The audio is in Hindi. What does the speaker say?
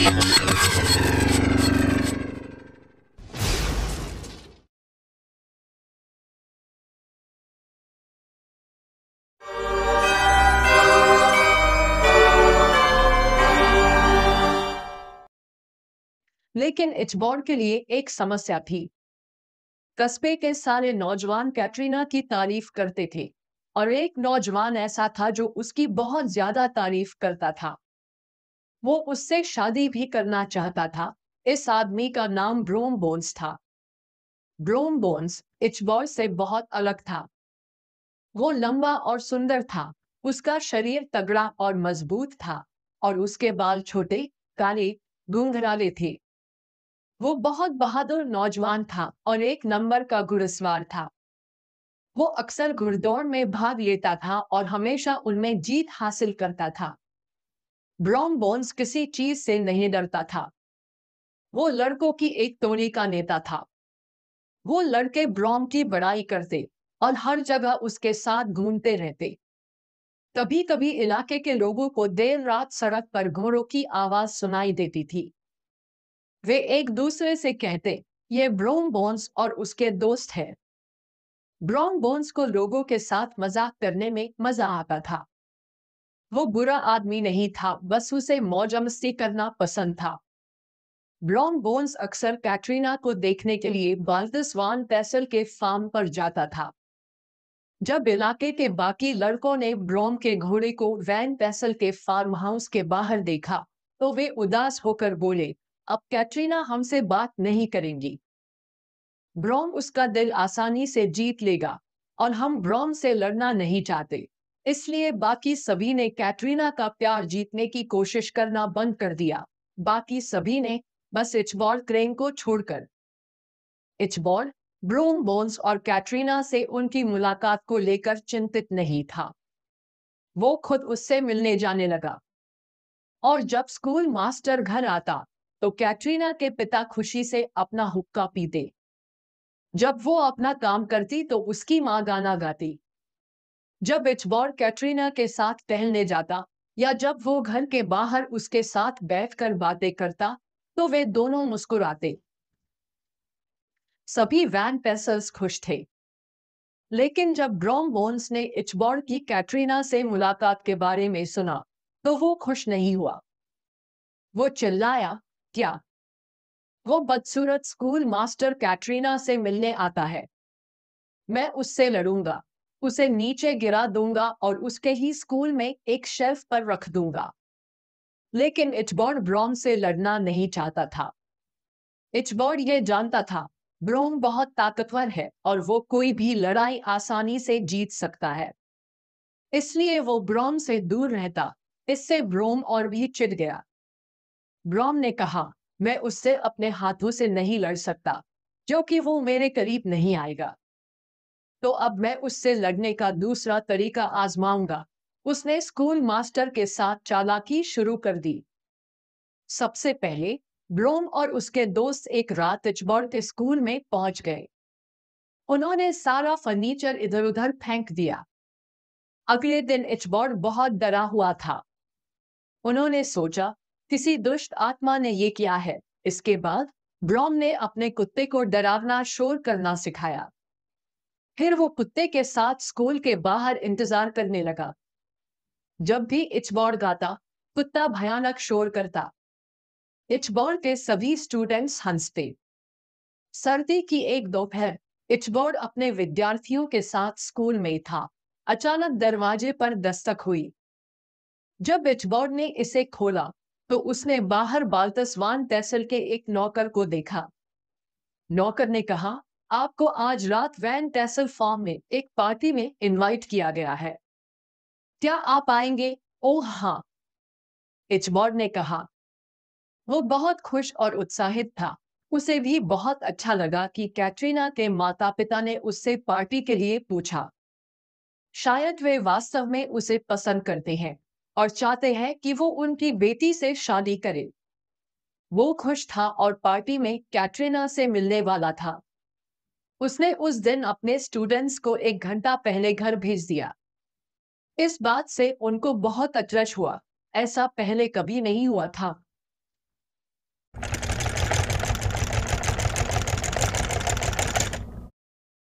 लेकिन इटबॉर्ड के लिए एक समस्या थी कस्बे के सारे नौजवान कैटरीना की तारीफ करते थे और एक नौजवान ऐसा था जो उसकी बहुत ज्यादा तारीफ करता था वो उससे शादी भी करना चाहता था इस आदमी का नाम ब्रोम बोन्स था ब्रोम बोन्स इचबॉय से बहुत अलग था वो लंबा और सुंदर था उसका शरीर तगड़ा और मजबूत था और उसके बाल छोटे काले घुंघराले थे वो बहुत बहादुर नौजवान था और एक नंबर का घुड़सवार था वो अक्सर घुड़दौड़ में भाग लेता था और हमेशा उनमें जीत हासिल करता था ब्राउन बोन्स किसी चीज से नहीं डरता था वो लड़कों की एक टोली का नेता था वो लड़के ब्रॉम की बड़ाई करते और हर जगह उसके साथ घूमते रहते कभी कभी इलाके के लोगों को देर रात सड़क पर घोड़ों की आवाज सुनाई देती थी वे एक दूसरे से कहते ये ब्रोम बोन्स और उसके दोस्त है ब्रोम बोन्स को लोगों के साथ मजाक करने में मजा आता था वो बुरा आदमी नहीं था बस उसे मौज मस्ती करना पसंद था ब्राउन बोन्स अक्सर कैटरीना को देखने के लिए बाल्दस्वान पैसल के फार्म पर जाता था जब इलाके के बाकी लड़कों ने ब्रॉम के घोड़े को वैन पैसल के फार्म हाउस के बाहर देखा तो वे उदास होकर बोले अब कैटरीना हमसे बात नहीं करेंगी ब्रोम उसका दिल आसानी से जीत लेगा और हम ब्रोम से लड़ना नहीं चाहते इसलिए बाकी सभी ने कैटरीना का प्यार जीतने की कोशिश करना बंद कर दिया बाकी सभी ने बस इचबॉल क्रेन को छोड़कर इचबॉल ब्रूम बोन्स और कैटरीना से उनकी मुलाकात को लेकर चिंतित नहीं था वो खुद उससे मिलने जाने लगा और जब स्कूल मास्टर घर आता तो कैटरीना के पिता खुशी से अपना हुक्का पीते जब वो अपना काम करती तो उसकी माँ गाना गाती जब इचबॉर कैटरीना के साथ टहलने जाता या जब वो घर के बाहर उसके साथ बैठकर बातें करता तो वे दोनों मुस्कुराते सभी वैन पेसल्स खुश थे लेकिन जब ड्रॉम बोन्स ने इचबॉर्ड की कैटरीना से मुलाकात के बारे में सुना तो वो खुश नहीं हुआ वो चिल्लाया क्या वो बदसूरत स्कूल मास्टर कैटरीना से मिलने आता है मैं उससे लड़ूंगा उसे नीचे गिरा दूंगा और उसके ही स्कूल में एक शेल्फ पर रख दूंगा लेकिन इचबॉर्ड ब्रोम से लड़ना नहीं चाहता था इचबॉर्ड यह जानता था ब्रोम बहुत ताकतवर है और वो कोई भी लड़ाई आसानी से जीत सकता है इसलिए वो ब्रोम से दूर रहता इससे ब्रोम और भी चिढ़ गया ब्रोम ने कहा मैं उससे अपने हाथों से नहीं लड़ सकता जो कि वो मेरे करीब नहीं आएगा तो अब मैं उससे लड़ने का दूसरा तरीका आजमाऊंगा उसने स्कूल मास्टर के साथ चालाकी शुरू कर दी सबसे पहले ब्रोम और उसके दोस्त एक रात के स्कूल में पहुंच गए उन्होंने सारा फर्नीचर इधर उधर फेंक दिया अगले दिन इचबर्ट बहुत डरा हुआ था उन्होंने सोचा किसी दुष्ट आत्मा ने ये किया है इसके बाद ब्रोम ने अपने कुत्ते को डरावना शोर करना सिखाया फिर वो कुत्ते के साथ स्कूल के बाहर इंतजार करने लगा जब भी इचबॉर्ड गाता कुत्ता भयानक शोर करता इचबॉर्ड के सभी स्टूडेंट्स हंसते सर्दी की एक दोपहर इचबॉर्ड अपने विद्यार्थियों के साथ स्कूल में था अचानक दरवाजे पर दस्तक हुई जब इचबॉर्ड ने इसे खोला तो उसने बाहर बाल्तसवान तहसील के एक नौकर को देखा नौकर ने कहा आपको आज रात वैन टेसल फॉर्म में एक पार्टी में इनवाइट किया गया है क्या आप आएंगे ओह हाँ इचबॉर्ड ने कहा वो बहुत खुश और उत्साहित था उसे भी बहुत अच्छा लगा कि कैटरीना के माता पिता ने उससे पार्टी के लिए पूछा शायद वे वास्तव में उसे पसंद करते हैं और चाहते हैं कि वो उनकी बेटी से शादी करे वो खुश था और पार्टी में कैटरीना से मिलने वाला था उसने उस दिन अपने स्टूडेंट्स को एक घंटा पहले घर भेज दिया इस बात से उनको बहुत अचरज हुआ ऐसा पहले कभी नहीं हुआ था